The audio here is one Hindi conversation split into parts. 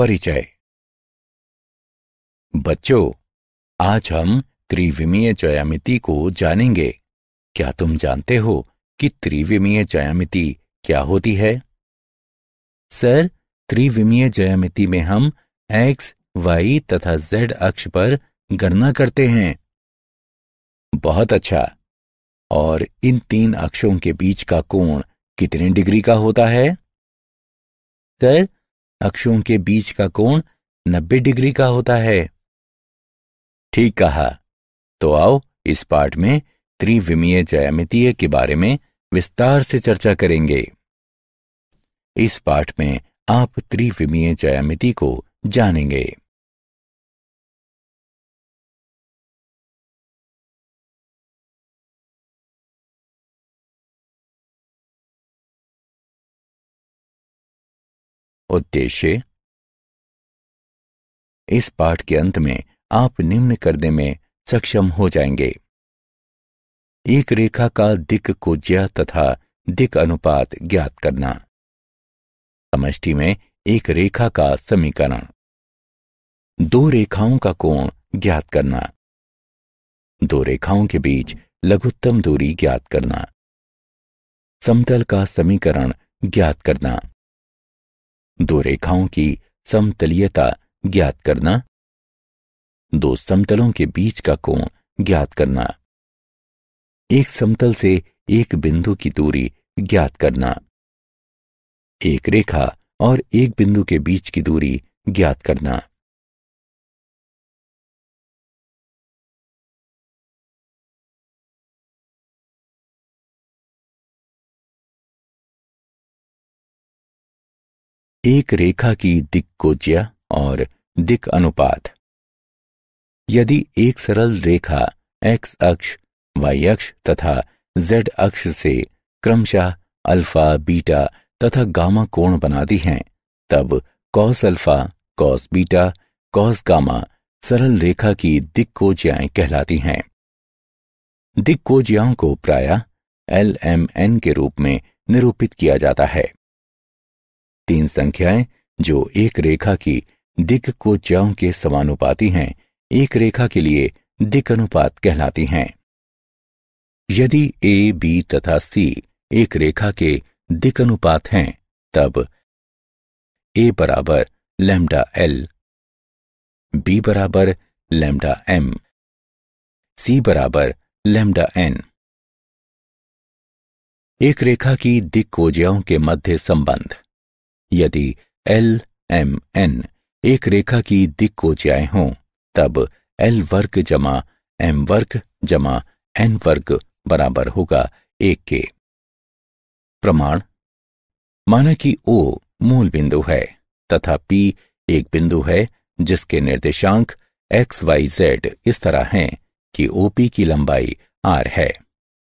परिचय बच्चों आज हम त्रिविमीय ज्यामिति को जानेंगे क्या तुम जानते हो कि त्रिविमीय ज्यामिति क्या होती है सर त्रिविमीय ज्यामिति में हम एक्स वाई तथा जेड अक्ष पर गणना करते हैं बहुत अच्छा और इन तीन अक्षों के बीच का कोण कितने डिग्री का होता है सर अक्षों के बीच का कोण 90 डिग्री का होता है ठीक कहा तो आओ इस पाठ में त्रिविमीय ज्यामितीय के बारे में विस्तार से चर्चा करेंगे इस पाठ में आप त्रिविमीय ज्यामिति को जानेंगे उद्देश्य इस पाठ के अंत में आप निम्न करने में सक्षम हो जाएंगे एक रेखा का दिक कोज्या तथा दिक अनुपात ज्ञात करना समष्टि में एक रेखा का समीकरण दो रेखाओं का कोण ज्ञात करना दो रेखाओं के बीच लघुत्तम दूरी ज्ञात करना समतल का समीकरण ज्ञात करना दो रेखाओं की समतलीयता ज्ञात करना दो समतलों के बीच का कोण ज्ञात करना एक समतल से एक बिंदु की दूरी ज्ञात करना एक रेखा और एक बिंदु के बीच की दूरी ज्ञात करना एक रेखा की दिक्कोज्या और दिक अनुपात यदि एक सरल रेखा x अक्ष y अक्ष तथा z अक्ष से क्रमशः अल्फा बीटा तथा गामा कोण बनाती हैं तब cos alpha cos beta cos gamma सरल रेखा की दिक्कोज्याएं कहलाती हैं दिक्कोज्याओं को प्राय एल एम एन के रूप में निरूपित किया जाता है तीन संख्याएं जो एक रेखा की दिक को ज्यों के समानुपाती हैं एक रेखा के लिए दिक अनुपात कहलाती हैं यदि ए बी तथा सी एक रेखा के दिक अनुपात हैं तब ए बराबर लेमडा एल बी बराबर लेमडा एम सी बराबर लेमडा एन एक रेखा की दिक्कोज्याओं के मध्य संबंध यदि एल एम एन एक रेखा की दिक को जाए हो तब एल वर्ग जमा एम वर्ग जमा एन वर्ग बराबर होगा एक के प्रमाण माना कि ओ मूल बिंदु है तथा पी एक बिंदु है जिसके निर्देशांक एक्स वाई जेड इस तरह हैं कि ओपी की लंबाई आर है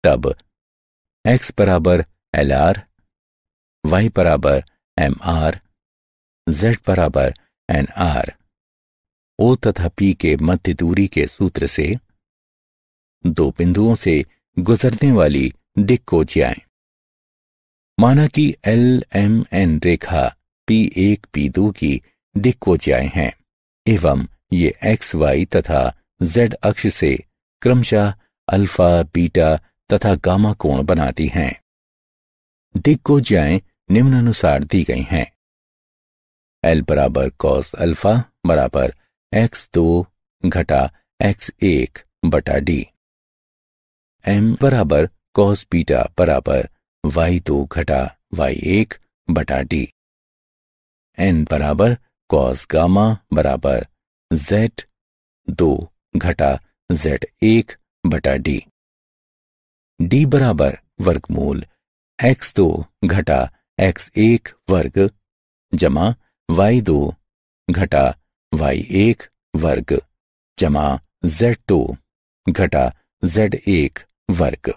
तब एक्स बराबर एल आर वाई बराबर एम आर जेड बराबर एन आर ओ तथा पी के मध्य दूरी के सूत्र से दो बिंदुओं से गुजरने वाली डिक को जाए माना कि एल एम एन रेखा पी एक पी दो की डिक को जाए हैं एवं ये एक्स वाई तथा जेड अक्ष से क्रमशः अल्फा बीटा तथा गामा कोण बनाती हैं डिक को जाए निम्नानुसार दी गई हैं एल बराबर कॉस अल्फा बराबर एक्स दो घटा एक्स एक बटा डी एम बराबर कॉस बीटा बराबर वाई दो घटा वाई एक बटा डी एन बराबर कॉस गामा बराबर जेड दो घटा जेड एक बटा डी डी बराबर वर्गमूल एक्स दो घटा एक्स एक वर्ग जमा वाई दो घटा वाई एक वर्ग जमा जेड दो घटा जेड एक वर्ग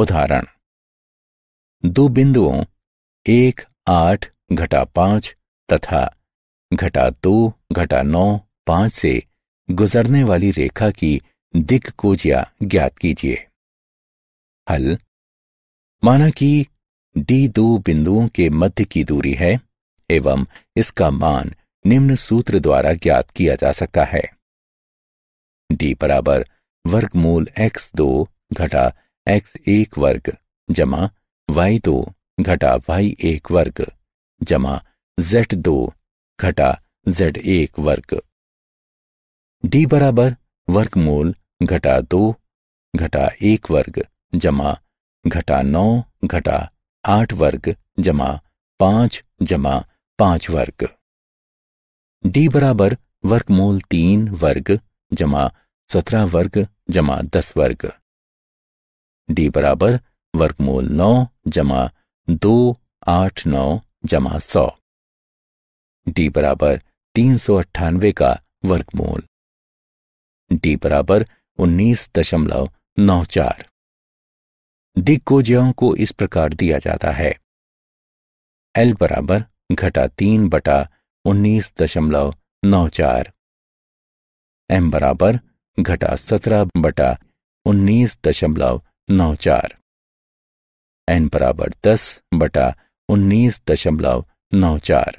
उदाहरण दो बिंदुओं एक आठ घटा पांच तथा घटा दो घटा नौ पांच से गुजरने वाली रेखा की दिग कोजिया ज्ञात कीजिए हल माना कि डी दो बिंदुओं के मध्य की दूरी है एवं इसका मान निम्न सूत्र द्वारा ज्ञात किया जा सकता है डी बराबर वर्गमूल एक्स दो घटा एक्स एक वर्ग जमा वाई दो घटा वाई एक वर्ग जमा जेड दो घटा जेड एक वर्ग डी बराबर वर्गमूल घटा दो घटा एक वर्ग जमा घटा नौ घटा आठ वर्ग जमा पांच जमा पांच वर्ग डी बराबर वर्गमूल तीन वर्ग जमा सत्रह वर्ग जमा दस वर्ग डी बराबर वर्गमूल नौ जमा दो आठ नौ जमा सौ डी बराबर तीन सौ अट्ठानवे का वर्गमूल डी बराबर उन्नीस दशमलव नौ चार दिग्गोजयों को इस प्रकार दिया जाता है एल बराबर घटा तीन बटा उन्नीस दशमलव नौ चार एम बराबर घटा सत्रह बटा उन्नीस दशमलव नौ चार एन बराबर दस बटा उन्नीस दशमलव नौ चार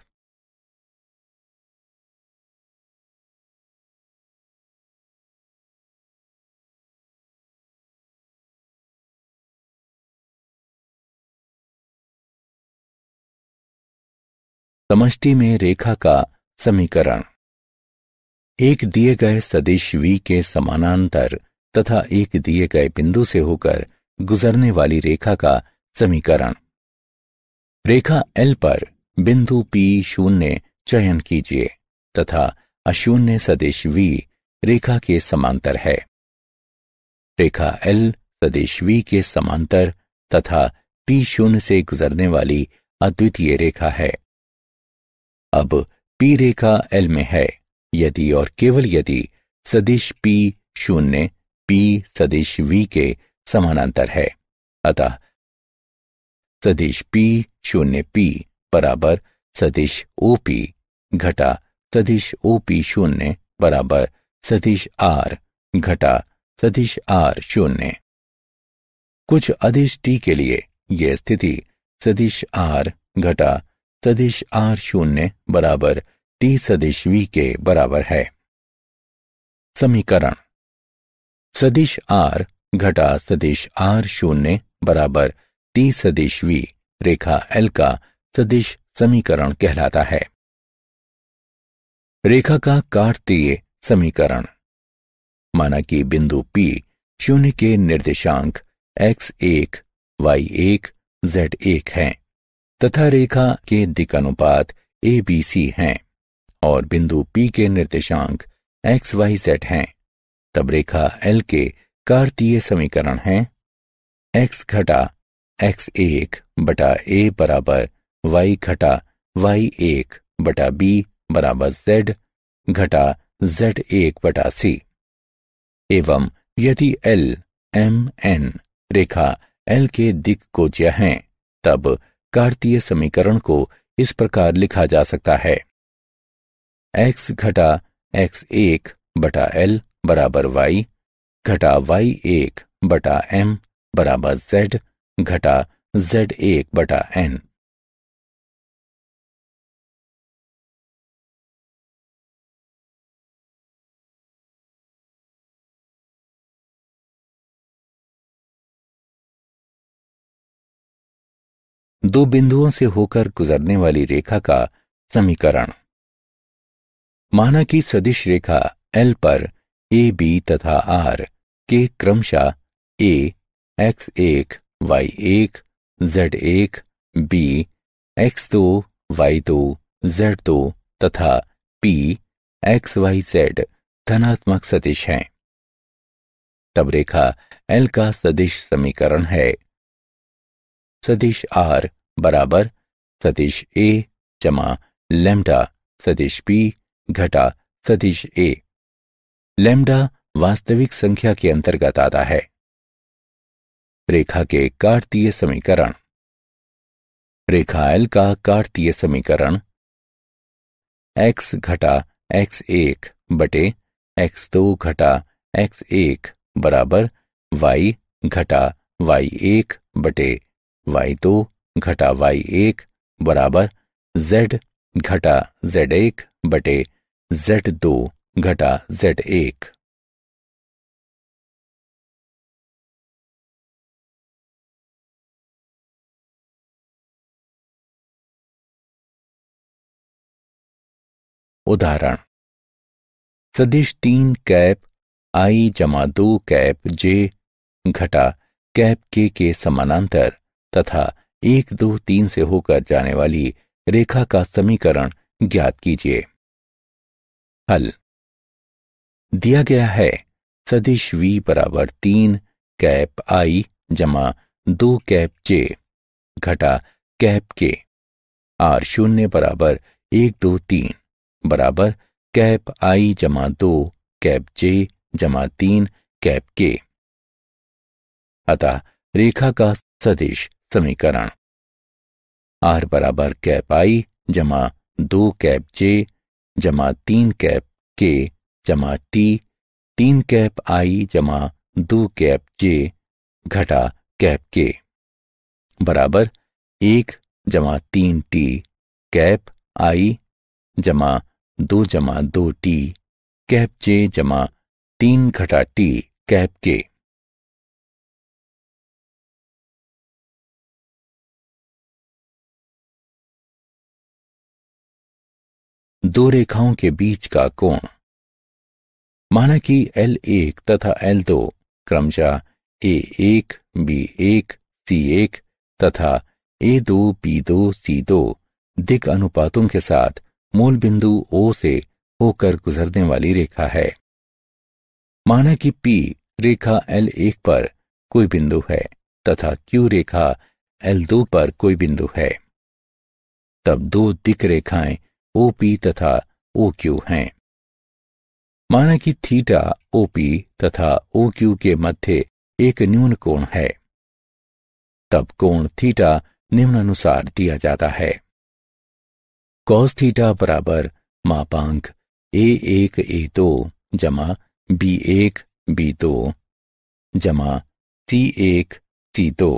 समष्टि में रेखा का समीकरण एक दिए गए सदिश v के समानांतर तथा एक दिए गए बिंदु से होकर गुजरने वाली रेखा का समीकरण रेखा एल पर बिंदु पी शून्य चयन कीजिए तथा अशून्य सदिश वी रेखा के समांतर है रेखा एल सदिश वी के समांतर तथा पी शून्य से गुजरने वाली अद्वितीय रेखा है अब पी रेखा एल में है यदि और केवल यदि सदिश पी शून्य पी सदिश वी के समानांतर है अतः सदिश पी शून्य पी बराबर सदिश ओ पी घटा सदिश ओ पी शून्य बराबर सदिश आर घटा सदिश आर शून्य कुछ अधिश टी के लिए यह स्थिति सदिश आर घटा सदिश आर शून्य बराबर टी सदिश वी के बराबर है समीकरण सदिश आर घटा सदिश आर शून्य बराबर टी सदिश वी रेखा एल का सदिश समीकरण कहलाता है रेखा का कार्तीय समीकरण माना कि बिंदु P शून्य के निर्देशांक x एक वाई एक जेड एक है तथा रेखा के दिक अनुपात ए बी सी हैं और बिंदु P के निर्देशांक एक्स वाई जेड हैं तब रेखा एल के कार्तीय समीकरण है एक्स घटा एक्स एक बटा ए बराबर वाई घटा वाई एक बटा बी बराबर जेड घटा जेड एक बटा सी एवं यदि एल एम एन रेखा एल के दिक को हैं तब कार्तीय समीकरण को इस प्रकार लिखा जा सकता है एक्स घटा एक्स एक बटा एल बराबर वाई घटा वाई एक बटा एम बराबर जेड घटा जेड एक बटा एन दो बिंदुओं से होकर गुजरने वाली रेखा का समीकरण माना कि सदिश रेखा एल पर ए बी तथा आर के क्रमशः ए एक्स एक वाई एक जेड एक बी एक्स दो वाई दो जेड दो तथा पी एक्स वाई जेड धनात्मक सदिश हैं तब रेखा एल का सदिश समीकरण है सदिश आर बराबर सदिश ए जमा लेमडा सदिश पी घटा सदिश ए लेमडा वास्तविक संख्या के अंतर्गत आता है रेखा के कार्तीय समीकरण रेखा एल का कार्तीय समीकरण x घटा एक्स एक बटे एक्स दो घटा एक्स एक बराबर वाई घटा वाई एक बटे वाई दो घटा वाई एक बराबर जेड घटा जेड एक बटे जेड दो घटा जेड एक उदाहरण सदिश तीन कैप आई जमा दो कैप जे घटा कैप के के समानांतर तथा एक दो तीन से होकर जाने वाली रेखा का समीकरण ज्ञात कीजिए हल दिया गया है सदिश v बराबर तीन कैप आई जमा दो कैप जे घटा कैप के आर शून्य बराबर एक दो तीन बराबर कैप आई जमा दो कैप जे जमा तीन कैप के अतः रेखा का सदिश समीकरण आर बराबर कैप आई जमा दो कैप जे जमा तीन कैप के जमा टी तीन कैप आई जमा दो कैप जे घटा कैप के बराबर एक जमा तीन टी कैप आई जमा दो जमा दो टी कैप जे जमा तीन घटा टी कैप के दो रेखाओं के बीच का कोण माना कि एल एक तथा एल दो क्रमशः ए एक बी एक सी एक तथा ए दो बी दो सी दो दिक अनुपातों के साथ मूल बिंदु ओ से होकर गुजरने वाली रेखा है माना कि पी रेखा एल एक पर कोई बिंदु है तथा क्यू रेखा एल दो पर कोई बिंदु है तब दो दिक रेखाएं ओ पी तथा ओ क्यू हैं माना कि थीटा ओपी तथा ओ क्यू के मध्य एक न्यून कोण है तब कोण थीटा निम्नानुसार दिया जाता है कॉस थीटा बराबर मापांक ए एक ए दो जमा बी एक बी दो जमा सी एक सी दो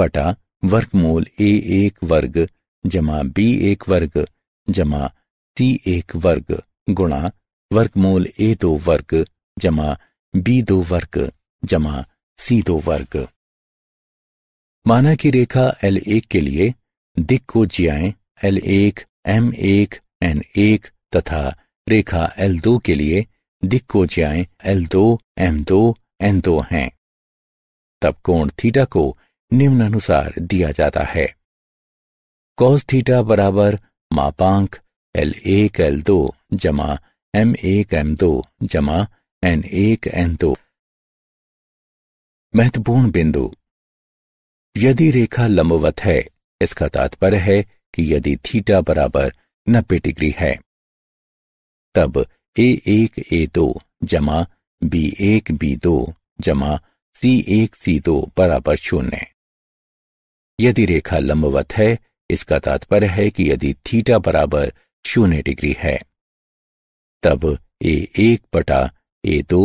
बटा वर्गमूल ए एक वर्ग जमा बी एक वर्ग जमा सी एक वर्ग गुणा वर्गमूल ए दो वर्ग जमा बी दो वर्ग जमा सी दो वर्ग माना कि रेखा एल एक के लिए दिक को जियाए एल एक एम एक एन एक तथा रेखा एल दो के लिए दिक को जियाए एल दो एम दो एन दो हैं तब कोण थीटा को निम्न अनुसार दिया जाता है कॉस थीटा बराबर मापांक एल एक एल दो जमा एम एक एम दो जमा एन एक एन दो महत्वपूर्ण बिंदु यदि रेखा लंबवत है इसका तात्पर्य है कि यदि थीटा बराबर नब्बे डिग्री है तब ए एक ए दो जमा बी एक बी दो जमा सी एक सी दो बराबर शून्य यदि रेखा लंबवत है इसका तात्पर्य है कि यदि थीटा बराबर शून्य डिग्री है तब ए एक बटा ए दो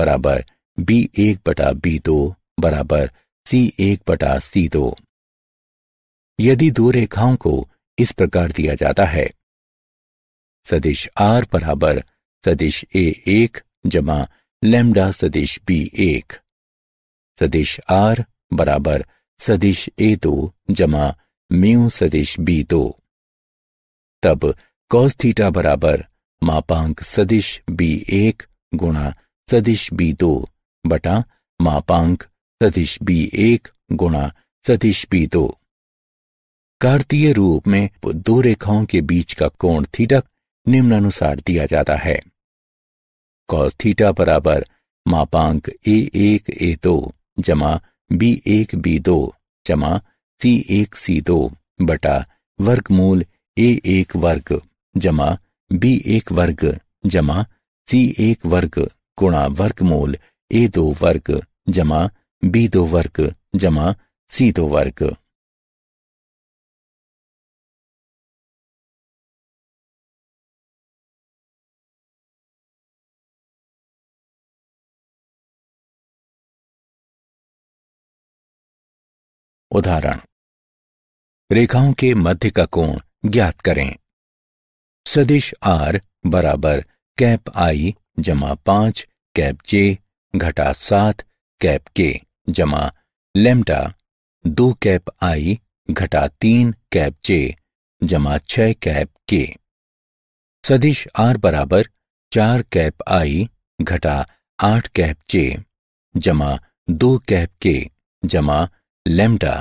बराबर बी एक बटा बी दो बराबर सी एक बटा सी दो यदि दो रेखाओं को इस प्रकार दिया जाता है सदिश आर बराबर सदिश ए एक जमा लेमडा सदिश बी एक सदिश आर बराबर सदिश ए दो जमा म्यू सदिश बी दो तब कॉस थीटा बराबर मापांक सदिश बी एक गुणा सदिश बी दो बटा मापांक सदिश बी एक गुणा सदिश बी दो कार्तीय रूप में दो रेखाओं के बीच का कोण थीटा निम्नानुसार दिया जाता है कॉस थीटा बराबर मापांक ए एक ए दो जमा बी एक बी दो जमा सी एक सी दो बटा वर्गमूल ए एक वर्ग जमा बी एक वर्ग जमा सी एक वर्ग गुणा वर्गमूल ए दो वर्ग जमा बी दो वर्ग जमा सी दो वर्ग उदाहरण रेखाओं के मध्य का कोण ज्ञात करें सदिश आर बराबर कैप आई जमा पांच कैप जे घटा सात कैप के जमा लेमटा दो कैप आई घटा तीन कैप जे जमा छह कैप के सदिश आर बराबर चार कैप आई घटा आठ कैप जे जमा दो कैप के जमा लेमटा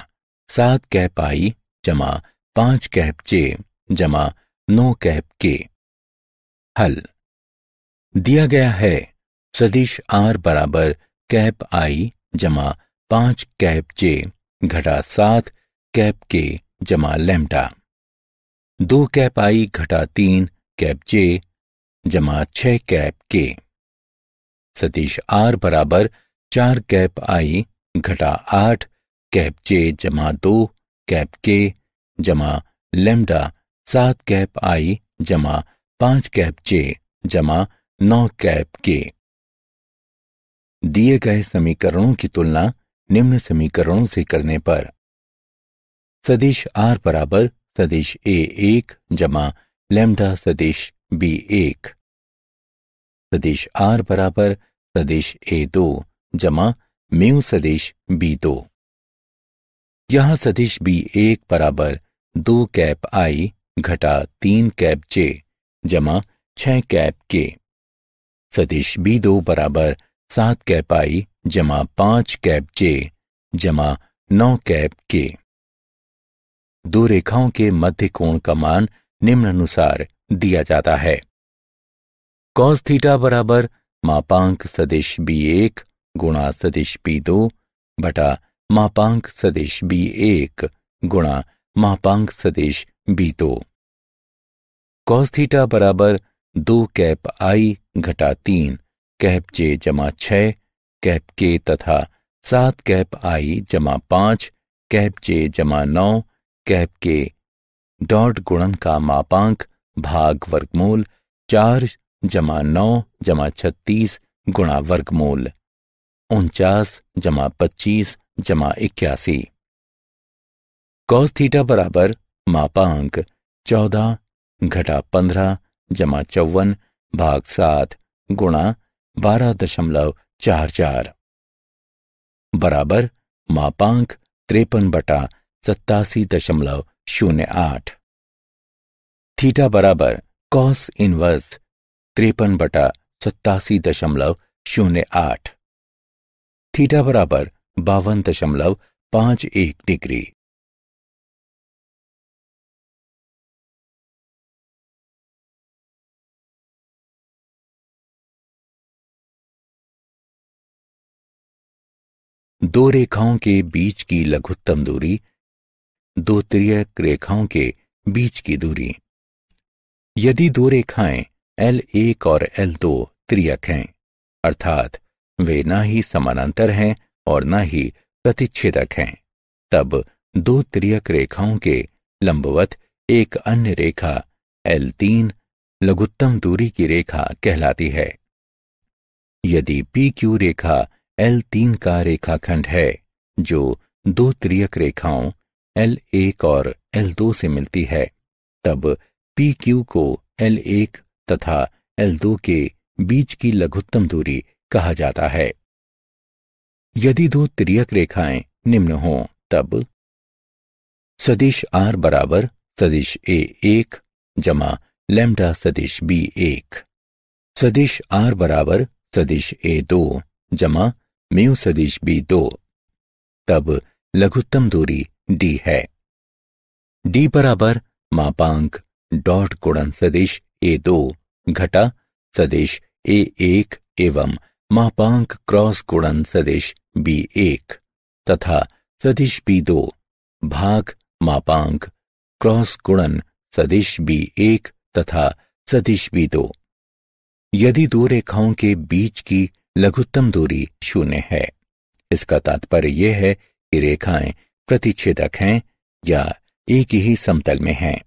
सात कैप आई जमा पांच कैप जे जमा नो कैप के हल दिया गया है सदिश आर बराबर कैप आई जमा पांच कैप जे घटा सात कैप के जमा लेमटा दो कैप आई घटा तीन कैप जे जमा छह कैप के सतीश आर बराबर चार कैप आई घटा आठ कैप जे जमा दो कैप के जमा लेमडा सात कैप आई जमा पांच कैप जे जमा नौ कैप के दिए गए समीकरणों की तुलना निम्न समीकरणों से करने पर सदिश आर बराबर सदिश ए एक जमा लेमडा सदिश बी एक सदिश आर बराबर सदिश ए दो जमा म्यू सदिश बी दो यहां सदिश बी एक बराबर दो कैप आई घटा तीन कैप जे जमा छह कैप के सदिश बी दो बराबर सात कैप आई जमा पांच कैप जे जमा नौ कैप के दो रेखाओं के मध्य कोण का मान निम्न अनुसार दिया जाता है कॉस थीटा बराबर मापांक सदिश बी एक गुणा सदिश बी दो बटा मापांक सदिश बी एक गुणा मापांक सदिश बी दो कॉस्थीटा बराबर दो कैप आई घटा तीन कैप जे जमा छः कैप के तथा सात कैप आई जमा पाँच कैप जे जमा नौ कैप के डॉट गुणन का मापांक भाग वर्गमूल चार जमा नौ जमा छत्तीस गुणा वर्गमूल उनचास जमा पच्चीस जमा इक्यासी कॉस थीटा बराबर मापांक चौदह घटा पंद्रह जमा चौवन भाग सात गुणा बारह दशमलव चार चार बराबर मापांक त्रेपन बटा सत्तासी दशमलव शून्य आठ थीटा बराबर कॉस इनवर्स त्रेपन बटा सत्तासी दशमलव शून्य आठ थीटा बराबर बावन दशमलव पांच एक डिग्री दो रेखाओं के बीच की लघुत्तम दूरी दो त्रियक रेखाओं के बीच की दूरी यदि दो रेखाएं एल एक और एल दो त्रियक हैं अर्थात वे ना ही समानांतर हैं और ना ही प्रतिच्छेदक हैं तब दो त्रियक रेखाओं के लंबवत एक अन्य रेखा एल तीन लघुत्तम दूरी की रेखा कहलाती है यदि पी क्यू रेखा एल तीन का रेखाखंड है जो दो त्रियक रेखाओं एल एक और एल दो से मिलती है तब पी क्यू को एल एक तथा एल दो के बीच की लघुत्तम दूरी कहा जाता है यदि दो त्रियक रेखाएं निम्न हों तब सदिश आर बराबर सदिश ए एक जमा लेमडा सदिश बी एक सदिश आर बराबर सदिश ए दो जमा म्यू सदिश बी दो तब लघुत्तम दूरी डी है डी बराबर मापांक डॉट गुणन सदिश ए दो घटा सदिश ए एक एवं मापांक क्रॉस गुणन सदिश बी एक तथा सदिश बी दो भाग मापांक क्रॉस गुणन सदिश बी एक तथा सदिश बी दो यदि दो रेखाओं के बीच की लघुत्तम दूरी शून्य है इसका तात्पर्य यह है कि रेखाएं प्रतिच्छेदक हैं या एक ही समतल में हैं।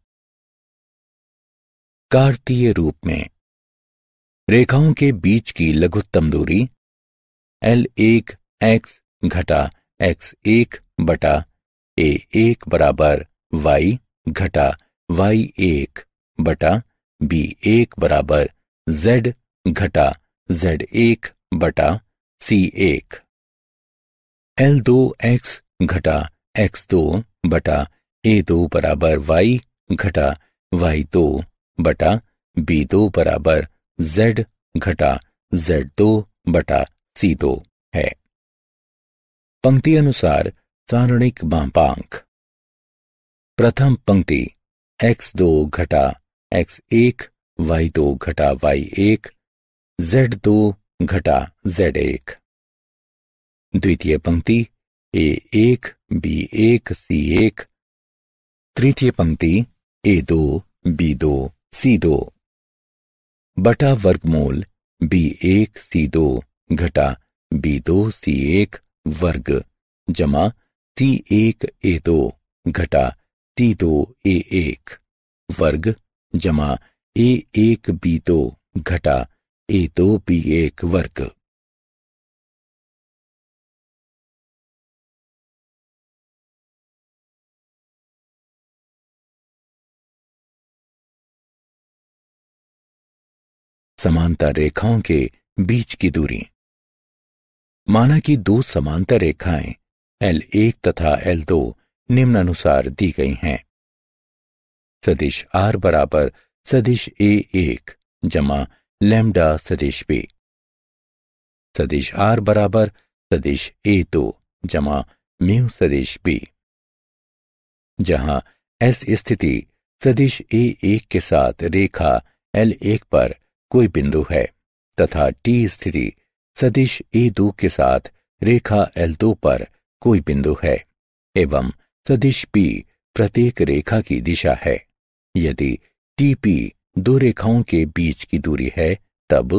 कार्तीय रूप में रेखाओं के बीच की लघुत्तम दूरी एल एक एक्स घटा एक्स एक बटा ए एक बराबर वाई घटा वाई एक बटा बी एक बराबर जेड घटा जेड एक बटा सी एक एल दो एक्स घटा एक्स दो बटा ए दो बराबर वाई घटा वाई दो बटा बी दो बराबर जेड घटा जेड दो बटा सी दो है पंक्ति अनुसार सारणिक मापांक प्रथम पंक्ति एक्स दो घटा एक्स एक वाई दो घटा वाई एक जेड दो घटा जेड एक द्वितीय पंक्ति ए एक बी एक सी एक तृतीय पंक्ति ए दो बी दो सी दो बटा वर्गमूल बी एक सी दो घटा बी दो सी एक वर्ग जमा टी एक ए दो घटा टी दो ए एक वर्ग जमा ए एक बी दो घटा इतोपि एक वर्ग समानता रेखाओं के बीच की दूरी माना कि दो समांतर रेखाएं एल एक तथा एल दो निम्नानुसार दी गई हैं सदिश आर बराबर सदिश ए एक जमा लेमडा सदिश बी सदिश आर बराबर सदिश ए दो जमा म्यू सदिश बी जहां एस स्थिति सदिश ए एक के साथ रेखा एल एक पर कोई बिंदु है तथा टी स्थिति सदिश ए दो के साथ रेखा एल दो पर कोई बिंदु है एवं सदिश पी प्रत्येक रेखा की दिशा है यदि टीपी दो रेखाओं के बीच की दूरी है तब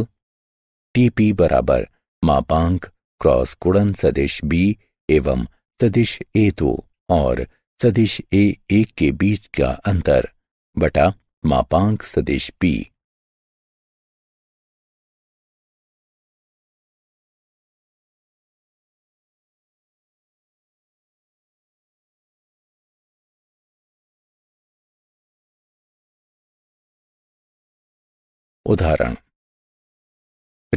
टीपी बराबर मापांक क्रॉस कुड़न सदिश बी एवं सदिश ए दो और सदिश ए एक के बीच का अंतर बटा मापांक सदिश पी उदाहरण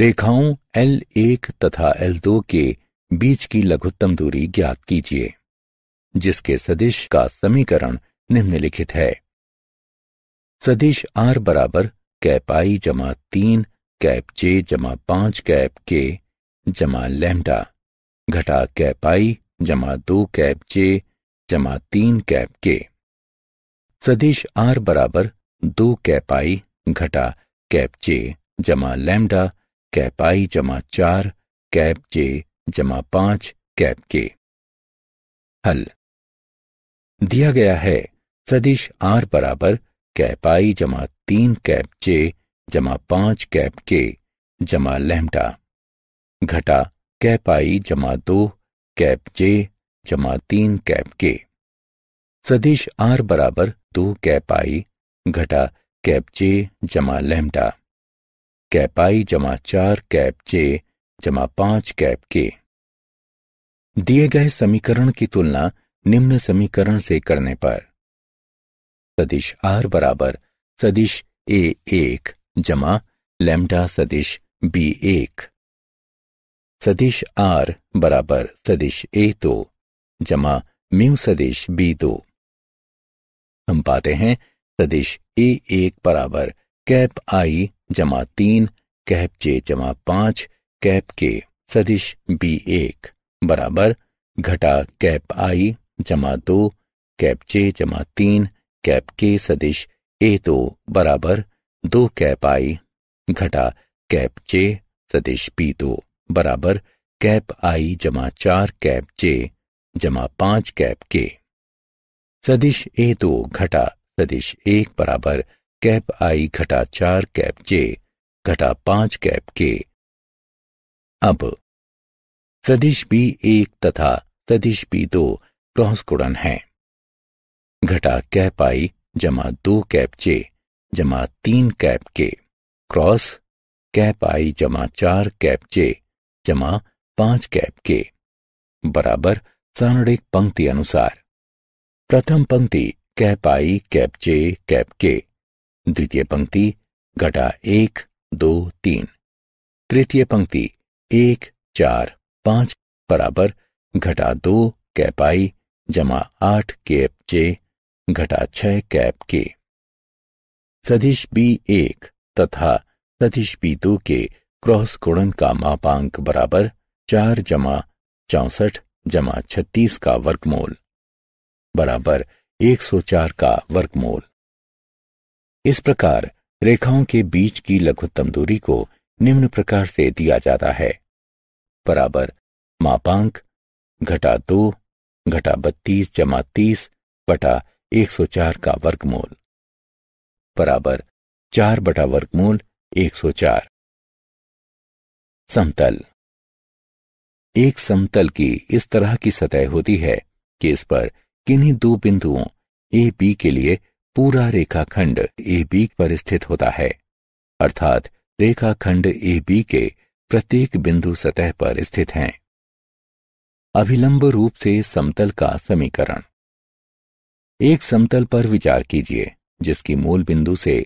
रेखाओं एल एक तथा एल दो के बीच की लघुत्तम दूरी ज्ञात कीजिए जिसके सदिश का समीकरण निम्नलिखित है सदिश आर बराबर कैप आई जमा तीन कैप जे जमा पांच कैप के जमा लैम्डा घटा कैप आई जमा दो कैप जे जमा तीन कैप के सदिश आर बराबर दो कैप आई घटा कैप जे जमा लैम्डा कैप आई जमा चार कैप जे जमा पांच कैप के हल दिया गया है सदिश आर बराबर कैप आई जमा तीन कैप जे जमा पांच कैप के जमा लैम्डा घटा कैप आई जमा दो कैप जे जमा तीन कैप के सदिश आर बराबर दो कैप आई घटा कैप जे जमा लेमडा कैप आई जमा चार कैप जे जमा पांच कैप के दिए गए समीकरण की तुलना निम्न समीकरण से करने पर सदिश आर बराबर सदिश ए एक जमा लेमडा सदिश बी एक सदिश आर बराबर सदिश ए दो जमा म्यू सदिश बी दो हम पाते हैं सदिश ए एक बराबर कैप आई जमा तीन कैप जे जमा पांच कैप के सदिश बी एक बराबर घटा कैप आई जमा दो कैप जे जमा तीन कैप के सदिश ए दो बराबर दो कैप आई घटा कैप जे सदिश बी दो बराबर कैप आई जमा चार कैप जे जमा पांच कैप के सदिश ए दो घटा सदिश एक बराबर कैप आई घटा चार कैप जे घटा पांच कैप के अब सदिश बी एक तथा सदिश बी दो क्रॉस गुणन है घटा कैप आई जमा दो कैप जे जमा तीन कैप के क्रॉस कैप आई जमा चार कैप जे जमा पांच कैप के बराबर सारणिक पंक्ति अनुसार प्रथम पंक्ति cap I cap J cap K द्वितीय पंक्ति घटा एक दो तीन तृतीय पंक्ति एक चार पांच बराबर घटा दो कैप आई जमा आठ कैप जे घटा छ कैप के सदिश बी एक तथा सदिश बी दो के क्रॉस गुणन का मापांक बराबर चार जमा चौसठ जमा छत्तीस का वर्गमूल बराबर 104 का वर्गमूल इस प्रकार रेखाओं के बीच की लघुत्तम दूरी को निम्न प्रकार से दिया जाता है बराबर मापांक घटा दो घटा बत्तीस जमा तीस बटा एक सौ चार का वर्गमूल बराबर चार बटा वर्गमूल एक सौ चार समतल एक समतल की इस तरह की सतह होती है कि इस पर किन्हीं दो बिंदुओं ए बी के लिए पूरा रेखाखंड ए बी पर स्थित होता है अर्थात रेखाखंड ए बी के प्रत्येक बिंदु सतह पर स्थित हैं अभिलंब रूप से समतल का समीकरण एक समतल पर विचार कीजिए जिसकी मूल बिंदु से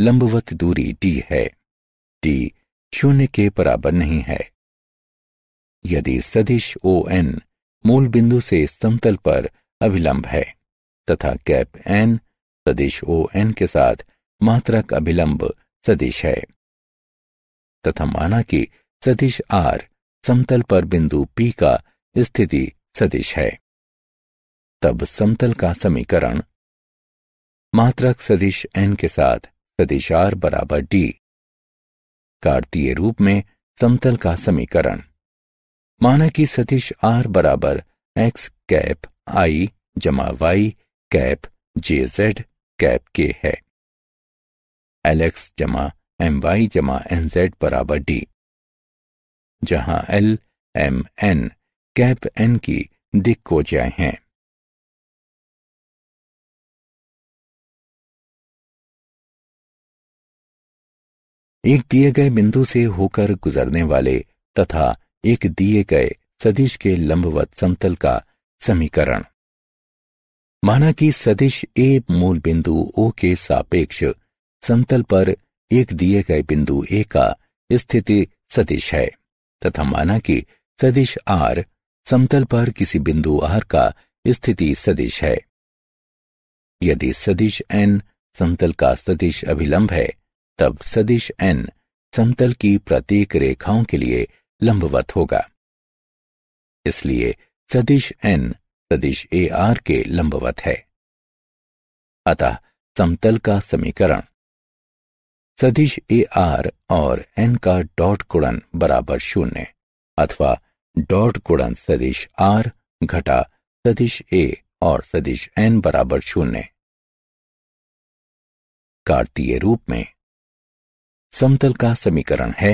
लंबवत दूरी डी है डी शून्य के बराबर नहीं है यदि सदिश ओ एन मूल बिंदु से समतल पर अभिलंब है तथा कैप एन सदिश ओ एन के साथ मात्रक अभिलंब सदिश है तथा माना कि सदिश आर समतल पर बिंदु पी का स्थिति सदिश है तब समतल का समीकरण मात्रक सदिश एन के साथ सदिश आर बराबर डी कार्तीय रूप में समतल का समीकरण माना कि सदिश आर बराबर एक्स कैप आई जमा Y cap J Z cap K है एलेक्स जमा एम वाई जमा एन जेड बराबर डी जहां L M N cap N की दिक जाए हैं एक दिए गए बिंदु से होकर गुजरने वाले तथा एक दिए गए सदिश के लंबवत समतल का समीकरण माना कि सदिश ए मूल बिंदु ओ के सापेक्ष समतल पर एक दिए गए बिंदु ए का स्थिति सदिश है तथा माना कि सदिश आर समतल पर किसी बिंदु आर का स्थिति सदिश है यदि सदिश एन समतल का सदिश अभिलंब है तब सदिश एन समतल की प्रत्येक रेखाओं के लिए लंबवत होगा इसलिए सदिश एन सदिश ए आर के लंबवत है अतः समतल का समीकरण सदिश ए आर और एन का डॉट गुणन बराबर शून्य अथवा डॉट गुणन सदिश आर घटा सदिश ए और सदिश एन बराबर शून्य कार्तीय रूप में समतल का समीकरण है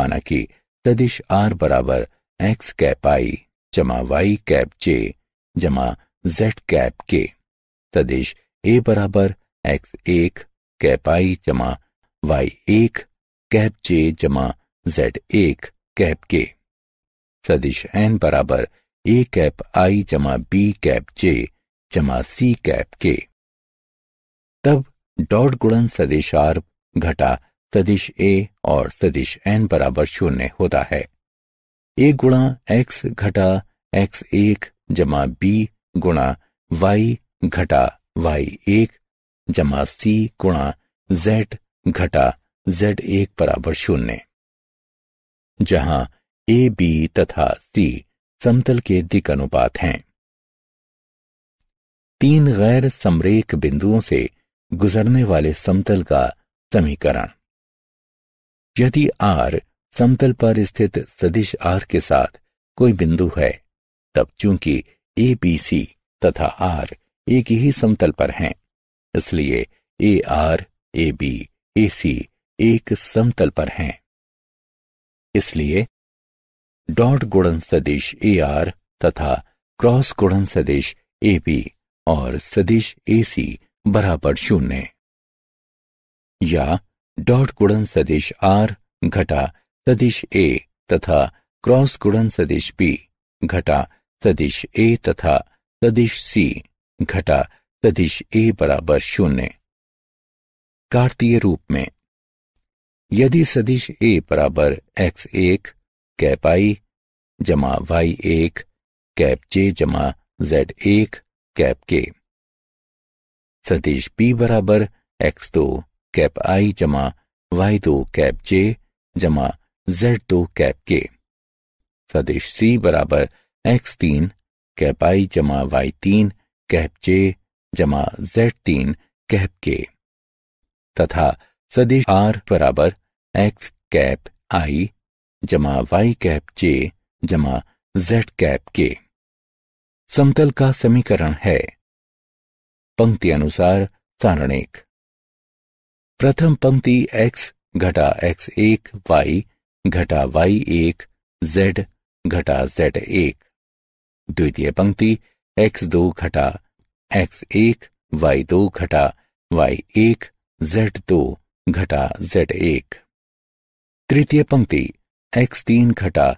माना कि सदिश आर बराबर एक्स कैप आई जमा वाई कैप जे जमा जेड कैप के तदेश ए बराबर एक्स एक कैप आई जमा वाई एक कैप जे जमा जेड एक कैप के सदिश एन बराबर ए कैप आई जमा बी कैप जे जमा सी कैप के तब डॉट गुणन सदिश आर घटा सदिश ए और सदिश एन बराबर शून्य होता है ए गुणा एक्स घटा एक्स एक जमा बी गुणा वाई घटा वाई एक जमा सी गुणा जेड घटा जेड एक बराबर शून्य जहां ए बी तथा सी समतल के दिक अनुपात हैं तीन गैर समरेक बिंदुओं से गुजरने वाले समतल का समीकरण यदि आर समतल पर स्थित सदिश आर के साथ कोई बिंदु है तब चूंकि ए बी सी तथा आर एक ही समतल पर हैं इसलिए ए आर ए बी ए सी एक समतल पर हैं इसलिए डॉट गुणन सदिश ए आर तथा क्रॉस गुणन सदिश ए बी और सदिश ए सी बराबर शून्य या डॉट गुणन सदिश आर घटा सदिश ए तथा क्रॉस गुणन सदिश बी घटा सदिश ए तथा सदिश सी घटा सदिश ए बराबर शून्य कार्तीय रूप में यदि सदिश ए बराबर एक्स एक कैप आई जमा वाई एक कैप जे जमा जेड एक कैप के सदिश बी बराबर एक्स दो कैप आई जमा वाई दो कैप जे जमा जेड दो कैप के सदिश सी बराबर एक्स तीन कैप आई जमा वाई तीन कैप जे जमा जेड तीन कैप के तथा सदिश आर बराबर एक्स कैप आई जमा वाई कैप जे जमा जेड कैप के समतल का समीकरण है पंक्ति अनुसार सारणेक प्रथम पंक्ति x घटा एक्स एक वाई घटा वाई एक जेड घटा जेड एक द्वितीय पंक्ति एक्स दो घटा एक्स एक वाई दो घटा वाई एक जेड दो घटा जेड एक तृतीय पंक्ति एक्स तीन घटा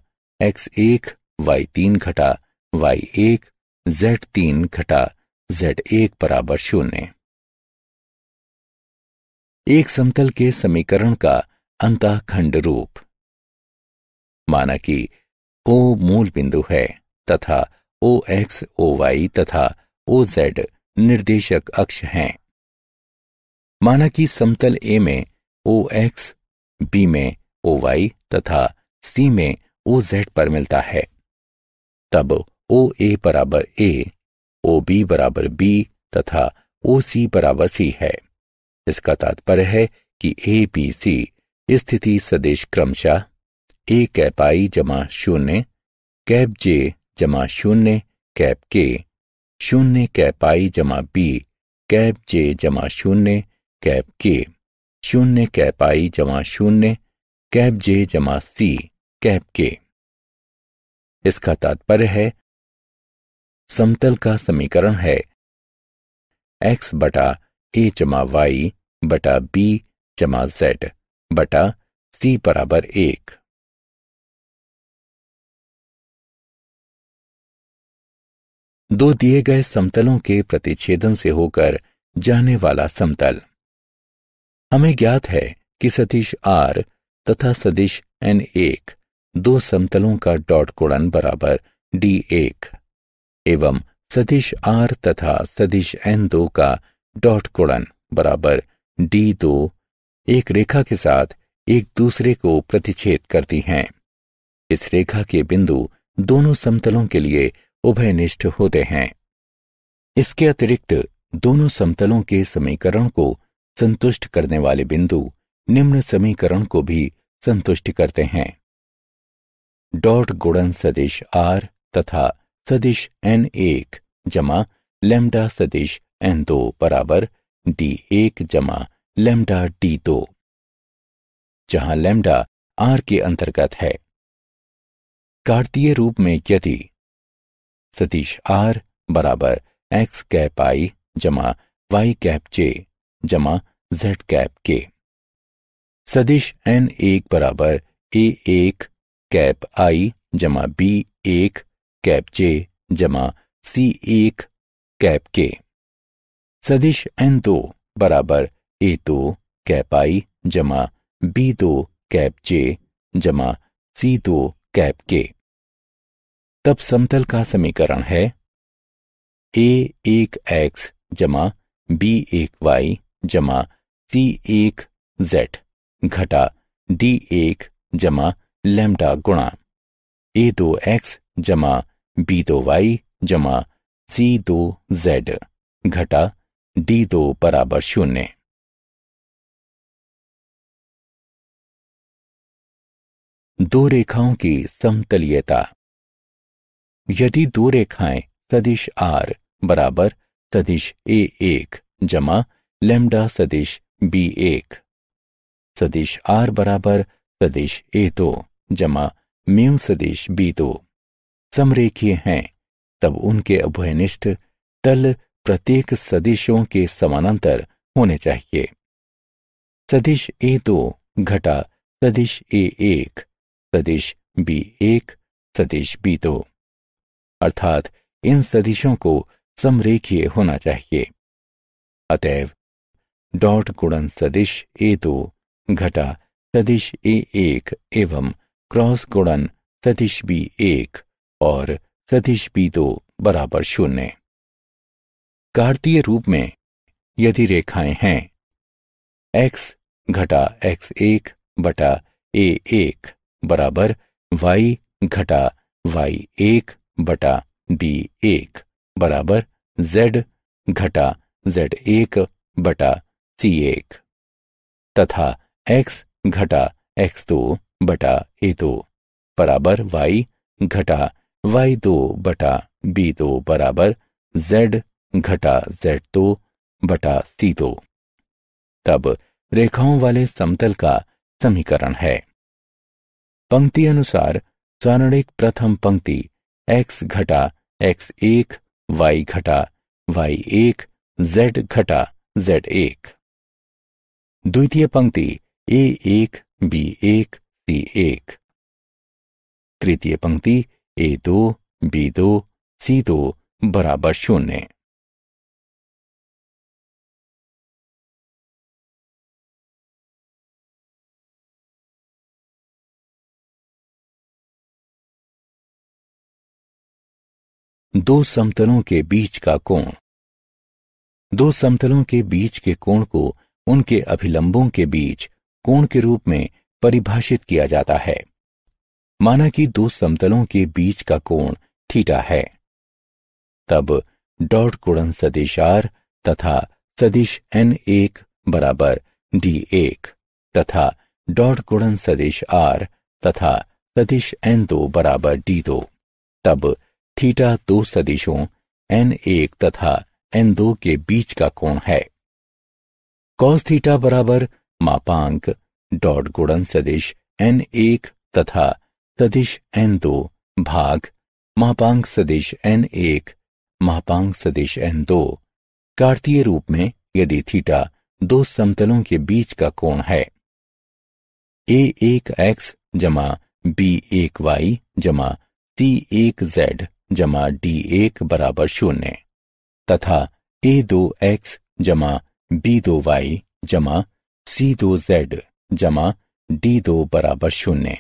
एक्स एक वाई तीन घटा वाई एक जेड तीन घटा जेड एक बराबर शून्य एक समतल के समीकरण का अंतःखंड रूप माना कि ओ मूल बिंदु है तथा ओ एक्स ओ वाई तथा ओ जेड निर्देशक अक्ष हैं माना कि समतल ए में ओ एक्स बी में ओ वाई तथा सी में ओ जेड पर मिलता है तब ओ ए बराबर ए ओ बी बराबर बी तथा ओ सी बराबर सी है इसका तात्पर्य है कि ए बी सी स्थिति सदेश क्रमशः ए कैप आई जमा शून्य कैप जे जमा शून्य कैप के शून्य कैप आई जमा बी कैप जे जमा शून्य कैप के शून्य कैप आई जमा शून्य कैप जे जमा सी कैप के इसका तात्पर्य है समतल का समीकरण है एक्स बटा ए जमा वाई बटा बी जमा जेड बटा सी बराबर एक दो दिए गए समतलों के प्रतिच्छेदन से होकर जाने वाला समतल हमें ज्ञात है कि सदिश आर तथा सदिश एन एक दो समतलों का डॉट कुड़न बराबर डी एक एवं सदिश आर तथा सदिश एन दो का डॉट कुड़न बराबर डी दो एक रेखा के साथ एक दूसरे को प्रतिच्छेद करती हैं इस रेखा के बिंदु दोनों समतलों के लिए उभयनिष्ठ होते हैं इसके अतिरिक्त दोनों समतलों के समीकरण को संतुष्ट करने वाले बिंदु निम्न समीकरण को भी संतुष्ट करते हैं डॉट गुणन सदिश आर तथा सदिश एन एक जमा लेमडा सदिश एन दो बराबर डी एक जमा लेमडा डी दो जहां लेमडा आर के अंतर्गत है कार्तीय रूप में यदि सतीश आर बराबर एक्स कैप आई जमा वाई कैप जे जमा जेड कैप के सदिश एन एक बराबर ए एक कैप आई जमा बी एक कैप जे जमा सी एक कैप के सदिश एन दो बराबर ए दो कैप आई जमा बी दो कैप जे जमा सी दो कैप के तब समतल का समीकरण है ए एक एक्स जमा बी एक वाई जमा सी एक जेड घटा डी एक जमा लेमडा गुणा ए दो एक्स जमा बी दो वाई जमा सी दो जेड घटा डी दो बराबर शून्य दो रेखाओं की समतलीयता यदि दो रेखाएं सदिश आर बराबर सदिश ए एक जमा लेमडा सदिश बी एक सदिश आर बराबर सदिश ए दो जमा म्यू सदिश बी दो समरेखीय हैं तब उनके अभयनिष्ठ तल प्रत्येक सदिशों के समानांतर होने चाहिए सदिश ए दो घटा सदिश ए एक सदिश बी एक सदिश बी दो अर्थात इन सदिशों को समरेखीय होना चाहिए अतएव डॉट गुणन सदिश ए दो घटा सदिश ए एक एवं क्रॉस गुणन सदिश बी एक और सदिश बी दो बराबर शून्य कार्तीय रूप में यदि रेखाएं हैं एक्स घटा एक्स एक बटा ए एक बराबर वाई घटा वाई एक बटा बी एक बराबर जेड घटा जेड एक बटा सी एक तथा एक्स घटा एक्स दो बटा ए दो बराबर वाई घटा वाई दो बटा बी दो बराबर जेड घटा जेड दो बटा सी दो तब रेखाओं वाले समतल का समीकरण है पंक्ति अनुसार स्वर्णिक प्रथम पंक्ति एक्स घटा एक्स एक वाई घटा वाई एक जेड घटा जेड एक द्वितीय पंक्ति ए एक बी एक सी एक तृतीय पंक्ति ए दो बी दो सी दो बराबर शून्य दो समतलों के बीच का कोण दो समतलों के बीच के कोण को उनके अभिलंबों के बीच कोण के रूप में परिभाषित किया जाता है माना कि दो समतलों के बीच का कोण थीटा है तब डॉट गुणन सदिश आर तथा सदिश एन एक बराबर डी एक तथा डॉट गुणन सदिश आर तथा सदिश एन दो बराबर डी दो तब थीटा दो सदिशों एन एक तथा एन दो के बीच का कोण है कॉस थीटा बराबर मापांक डॉट गुणन सदिश एन एक तथा सदिश एन दो भाग महापांक सदिश एन एक महापांग सदिश एन दो कार्तीय रूप में यदि थीटा दो समतलों के बीच का कोण है ए एक एक्स जमा बी एक वाई जमा सी एक जेड जमा डी एक बराबर शून्य तथा ए दो एक्स जमा बी दो वाई जमा सी दो जेड जमा डी दो बराबर शून्य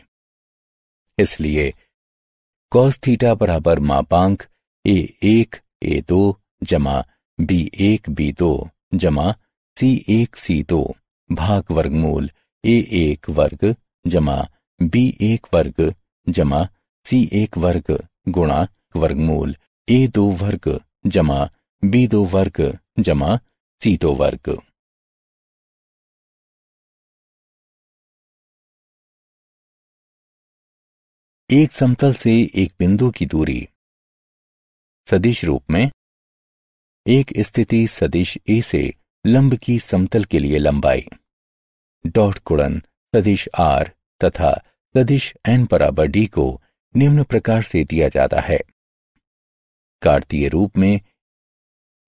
इसलिए कॉस थीटा बराबर मापांक ए एक ए दो जमा बी एक बी दो जमा सी एक सी दो भाग वर्गमूल ए एक वर्ग जमा बी एक वर्ग जमा सी एक वर्ग गुणा वर्गमूल ए दो वर्ग जमा बी दो वर्ग जमा सी दो वर्ग एक समतल से एक बिंदु की दूरी सदिश रूप में एक स्थिति सदिश ए से लंब की समतल के लिए लंबाई डॉट कुड़न सदिश आर तथा सदिश एन बराबर डी को निम्न प्रकार से दिया जाता है कार्तीय रूप में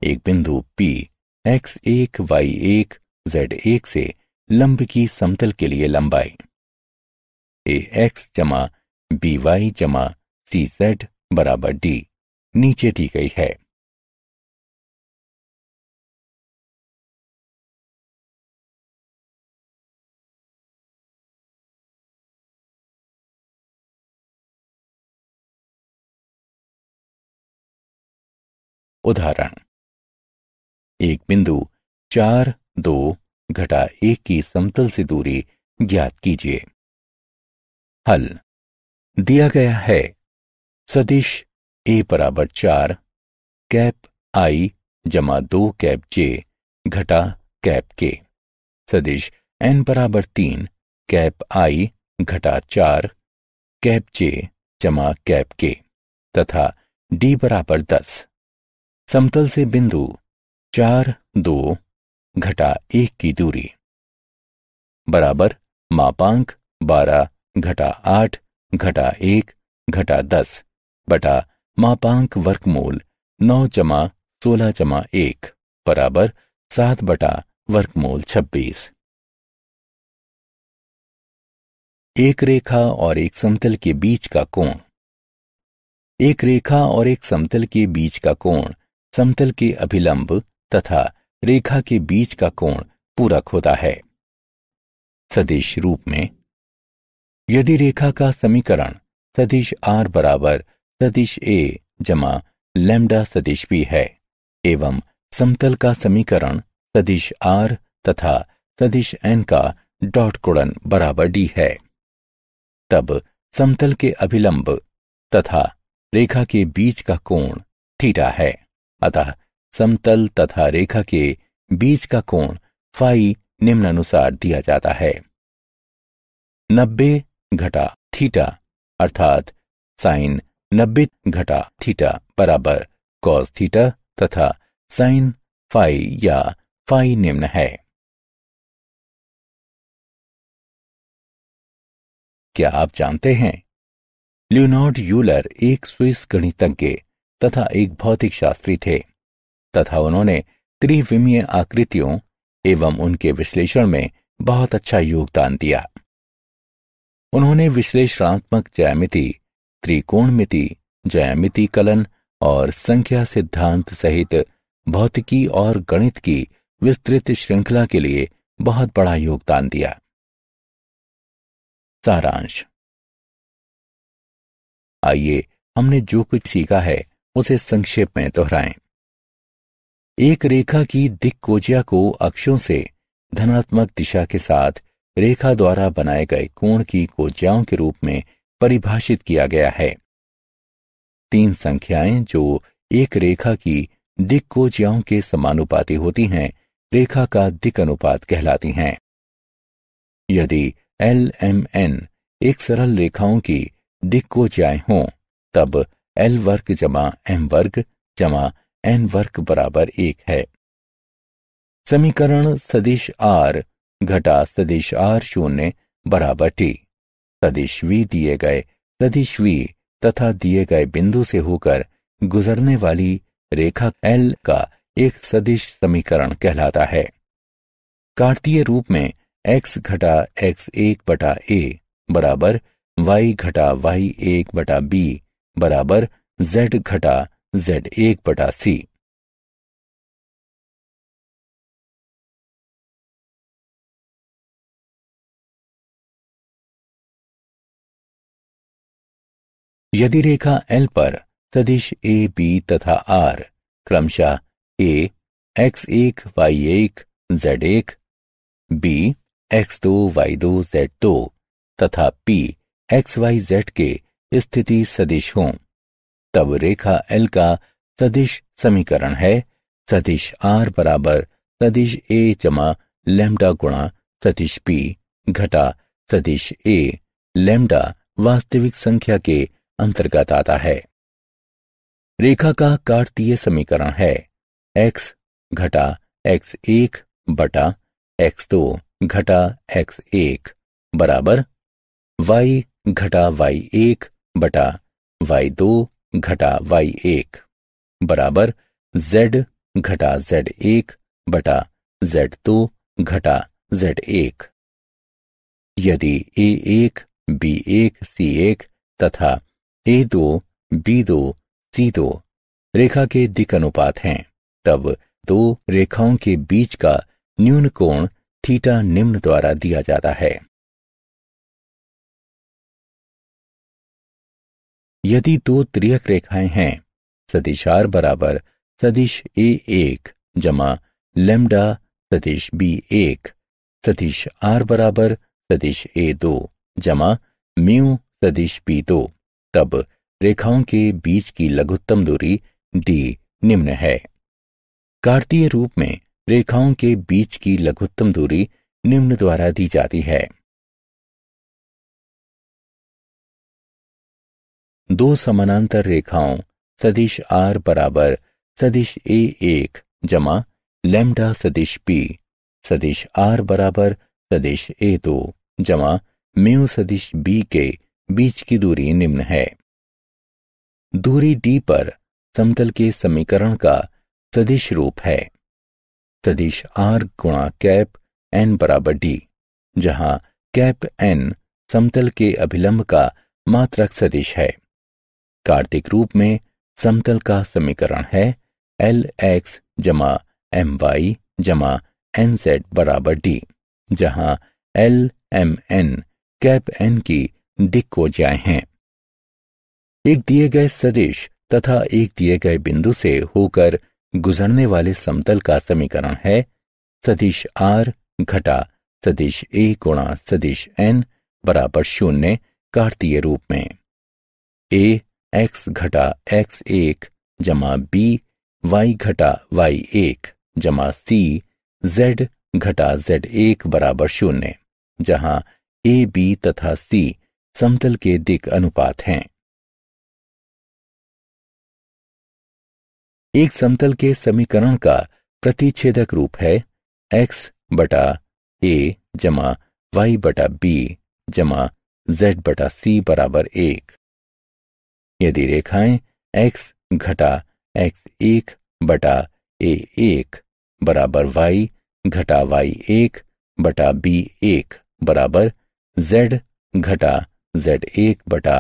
एक बिंदु P X1 एक Z1 एक एक से लंब की समतल के लिए लंबाई ए एक्स जमा बी वाई जमा सी जेड बराबर डी नीचे दी गई है उदाहरण एक बिंदु चार दो घटा एक की समतल से दूरी ज्ञात कीजिए हल दिया गया है सदिश ए बराबर चार कैप आई जमा दो कैप जे घटा कैप के सदिश एन बराबर तीन कैप आई घटा चार कैप जे जमा कैप के तथा डी बराबर दस समतल से बिंदु चार दो घटा एक की दूरी बराबर मापांक बारह घटा आठ घटा एक घटा दस बटा मापांक वर्गमूल नौ जमा सोलह जमा एक बराबर सात बटा वर्गमूल छब्बीस एक रेखा और एक समतल के बीच का कोण एक रेखा और एक समतल के बीच का कोण समतल के अभिलंब तथा रेखा के बीच का कोण पूरक होता है सदिश रूप में यदि रेखा का समीकरण सदिश आर बराबर सदिश ए जमा लेमडा सदिश बी है एवं समतल का समीकरण सदिश आर तथा सदिश एन का डॉट कुड़न बराबर डी है तब समतल के अभिलंब तथा रेखा के बीच का कोण थीटा है अतः समतल तथा रेखा के बीच का कोण फाई निम्नानुसार दिया जाता है नब्बे घटा थीटा अर्थात साइन नब्बे घटा थीटा बराबर कॉस थीटा तथा साइन फाई या फाई निम्न है क्या आप जानते हैं लियोनार्ड यूलर एक स्विस गणितज्ञ तथा एक भौतिक शास्त्री थे तथा उन्होंने त्रिविमीय आकृतियों एवं उनके विश्लेषण में बहुत अच्छा योगदान दिया उन्होंने विश्लेषणात्मक ज्यामिति त्रिकोणमिति ज्यामिति कलन और संख्या सिद्धांत सहित भौतिकी और गणित की विस्तृत श्रृंखला के लिए बहुत बड़ा योगदान दिया सारांश आइए हमने जो कुछ सीखा है उसे संक्षेप में दोहराएं एक रेखा की दिक्कोजिया को अक्षों से धनात्मक दिशा के साथ रेखा द्वारा बनाए गए कोण की कोज्याओं के रूप में परिभाषित किया गया है तीन संख्याएं जो एक रेखा की दिक्कोजियाओं के समानुपाती होती हैं रेखा का दिक अनुपात कहलाती हैं यदि एल एम एन एक सरल रेखाओं की दिक्कोजियाएं हों तब एल वर्ग जमा एम वर्ग जमा एन वर्ग बराबर एक है समीकरण सदिश आर घटा सदिश आर शून्य बराबर टी सदिश वी दिए गए सदिश वी तथा दिए गए बिंदु से होकर गुजरने वाली रेखा एल का एक सदिश समीकरण कहलाता है कार्तीय रूप में एक्स घटा एक्स एक बटा ए बराबर वाई घटा वाई एक बटा बी बराबर जेड घटा जेड एक बटा सी यदि रेखा एल पर सदिश ए बी तथा आर क्रमशः ए एक्स एक वाई एक जेड एक बी एक्स दो वाई दो जेड दो तथा पी एक्स वाई जेड के स्थिति सदिश हो तब रेखा एल का सदिश समीकरण है सदिश आर बराबर सदिश ए जमा लेमडा गुणा सदिश पी घटा सदिश ए लेमडा वास्तविक संख्या के अंतर्गत आता है रेखा का कार्तीय समीकरण है एक्स घटा एक्स एक बटा एक्स दो घटा एक्स एक बराबर वाई घटा वाई एक बटा वाई दो घटा वाई एक बराबर जेड घटा जेड एक बटा जेड दो घटा जेड एक यदि ए एक बी एक सी एक तथा ए दो बी दो सी दो रेखा के दिक अनुपात हैं तब दो रेखाओं के बीच का न्यून कोण थीटा निम्न द्वारा दिया जाता है यदि दो त्रियक रेखाएं हैं सदिश आर बराबर सदिश ए एक जमा लेमडा सदिश बी एक सदिश आर बराबर सदिश ए दो जमा म्यू सदिश बी दो तब रेखाओं के बीच की लघुत्तम दूरी डी निम्न है कार्तीय रूप में रेखाओं के बीच की लघुत्तम दूरी निम्न द्वारा दी जाती है दो समानांतर रेखाओं सदिश आर बराबर सदिश ए एक जमा लेमडा सदिश पी सदिश आर बराबर सदिश ए दो जमा म्यू सदिश बी के बीच की दूरी निम्न है दूरी डी पर समतल के समीकरण का सदिश रूप है सदिश आर गुणा कैप एन बराबर डी जहां कैप एन समतल के अभिलंब का मात्रक सदिश है कार्तिक रूप में समतल का समीकरण है एल एक्स जमा एम वाई जमा एन जेड बराबर डी जहां L M N cap N की डिक को जाए हैं एक दिए गए सदिश तथा एक दिए गए बिंदु से होकर गुजरने वाले समतल का समीकरण है सदिश आर घटा सदिश ए गुणा सदिश एन बराबर शून्य कार्तीय रूप में ए x घटा एक्स एक जमा बी वाई घटा वाई एक जमा सी जेड घटा जेड एक बराबर शून्य जहां ए बी तथा सी समतल के दिक अनुपात हैं एक समतल के समीकरण का प्रतिच्छेदक रूप है x बटा ए जमा वाई बटा बी जमा जेड बटा सी बराबर एक यदि रेखाएं x घटा x एक बटा ए एक बराबर वाई घटा वाई एक बटा बी एक बराबर z घटा z एक बटा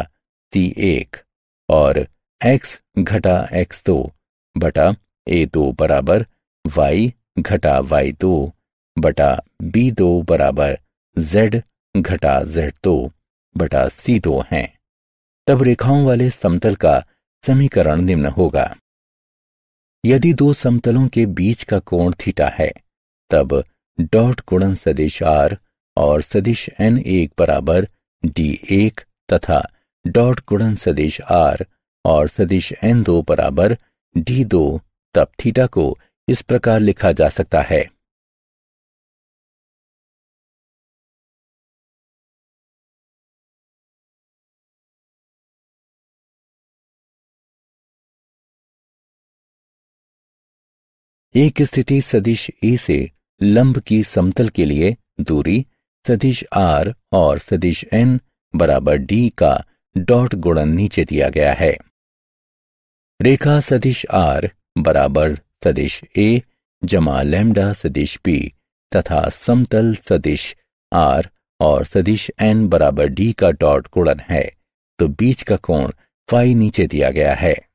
सी एक और x घटा x दो बटा ए दो बराबर y घटा y दो बटा b दो बराबर z घटा z दो बटा c दो हैं तब रेखाओं वाले समतल का समीकरण निम्न होगा यदि दो समतलों के बीच का कोण थीटा है तब डॉट गुणन सदिश आर और सदिश एन एक बराबर डी एक तथा डॉट गुणन सदिश आर और सदिश एन दो बराबर डी दो तब थीटा को इस प्रकार लिखा जा सकता है एक स्थिति सदिश ए से लंब की समतल के लिए दूरी सदिश आर और सदिश एन बराबर डी का डॉट गुणन नीचे दिया गया है रेखा सदिश आर बराबर सदिश ए जमा लेमडा सदिश बी तथा समतल सदिश आर और सदिश एन बराबर डी का डॉट गुणन है तो बीच का कोण फाई नीचे दिया गया है